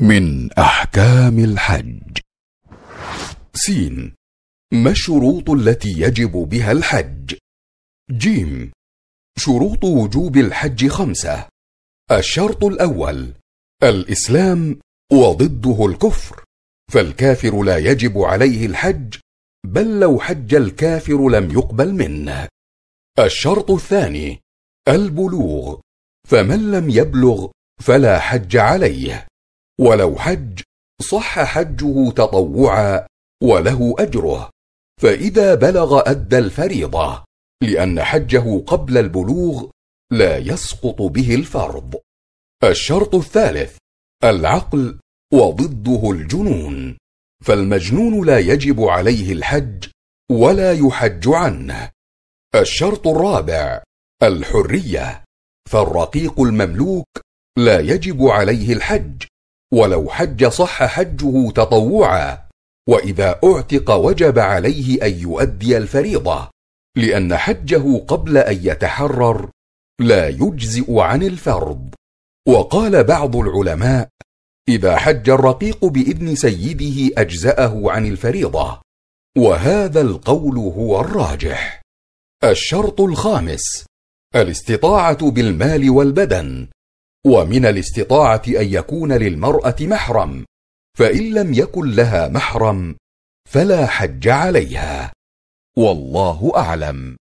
من أحكام الحج سين ما الشروط التي يجب بها الحج جيم شروط وجوب الحج خمسة الشرط الأول الإسلام وضده الكفر فالكافر لا يجب عليه الحج بل لو حج الكافر لم يقبل منه الشرط الثاني البلوغ فمن لم يبلغ فلا حج عليه ولو حج صح حجه تطوعا وله أجره فإذا بلغ أدى الفريضة لأن حجه قبل البلوغ لا يسقط به الفرض الشرط الثالث العقل وضده الجنون فالمجنون لا يجب عليه الحج ولا يحج عنه الشرط الرابع الحريه فالرقيق المملوك لا يجب عليه الحج ولو حج صح حجه تطوعا واذا اعتق وجب عليه ان يؤدي الفريضه لان حجه قبل ان يتحرر لا يجزئ عن الفرض وقال بعض العلماء اذا حج الرقيق باذن سيده اجزاه عن الفريضه وهذا القول هو الراجح الشرط الخامس الاستطاعه بالمال والبدن ومن الاستطاعة أن يكون للمرأة محرم فإن لم يكن لها محرم فلا حج عليها والله أعلم